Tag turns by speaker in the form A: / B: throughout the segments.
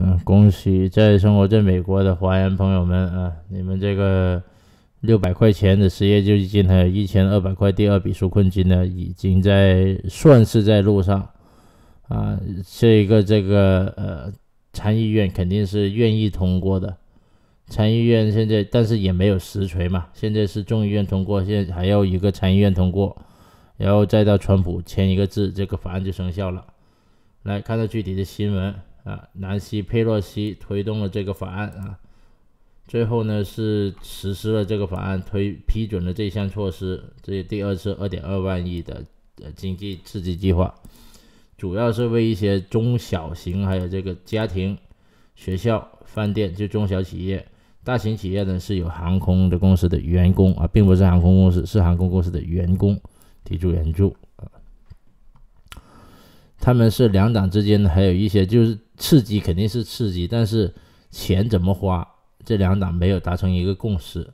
A: 嗯，恭喜在生活在美国的华人朋友们啊！你们这个六百块钱的失业救济金，还有一千二百块第二笔纾困金呢，已经在算是在路上啊。这个这个呃，参议院肯定是愿意通过的。参议院现在，但是也没有实锤嘛，现在是众议院通过，现在还要一个参议院通过，然后再到川普签一个字，这个法案就生效了。来看到具体的新闻。啊，南希·佩洛西推动了这个法案啊，最后呢是实施了这个法案，推批准了这项措施，这第二次二点二万亿的呃经济刺激计划，主要是为一些中小型还有这个家庭、学校、饭店，就中小企业，大型企业呢是有航空的公司的员工啊，并不是航空公司，是航空公司的员工提出援助啊，他们是两党之间的，还有一些就是。刺激肯定是刺激，但是钱怎么花，这两党没有达成一个共识。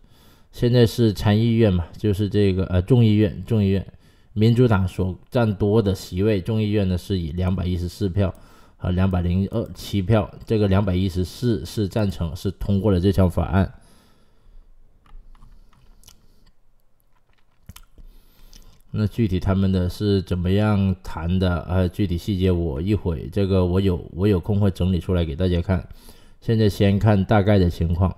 A: 现在是参议院嘛，就是这个呃众议院，众议院民主党所占多的席位，众议院呢是以两百一十四票和两百零二七票，这个两百一十四是赞成，是通过了这项法案。那具体他们的是怎么样谈的呃，具体细节我一会这个我有我有空会整理出来给大家看。现在先看大概的情况。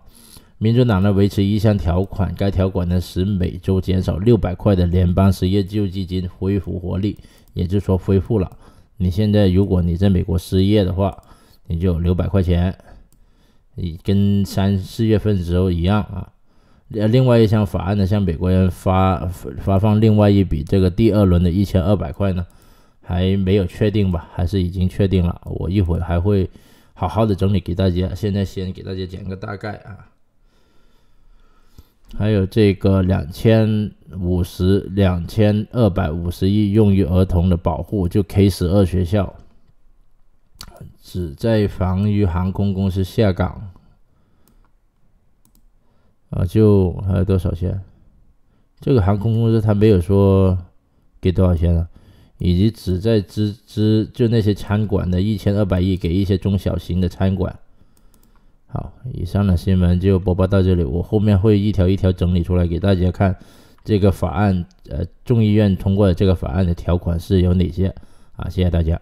A: 民主党呢维持一项条款，该条款呢使每周减少六百块的联邦失业救济金恢复活力，也就是说恢复了。你现在如果你在美国失业的话，你就六百块钱，你跟三四月份时候一样啊。另外一项法案呢，向美国人发发放另外一笔这个第二轮的一千二百块呢，还没有确定吧？还是已经确定了？我一会还会好好的整理给大家。现在先给大家讲个大概啊。还有这个两千五十、两千二百五十亿用于儿童的保护，就 K 十二学校，旨在防御航空公司下岗。就还有多少钱？这个航空公司他没有说给多少钱了，以及只在支支就那些餐馆的一千二百亿给一些中小型的餐馆。好，以上的新闻就播报到这里，我后面会一条一条整理出来给大家看。这个法案，呃，众议院通过的这个法案的条款是有哪些啊？谢谢大家。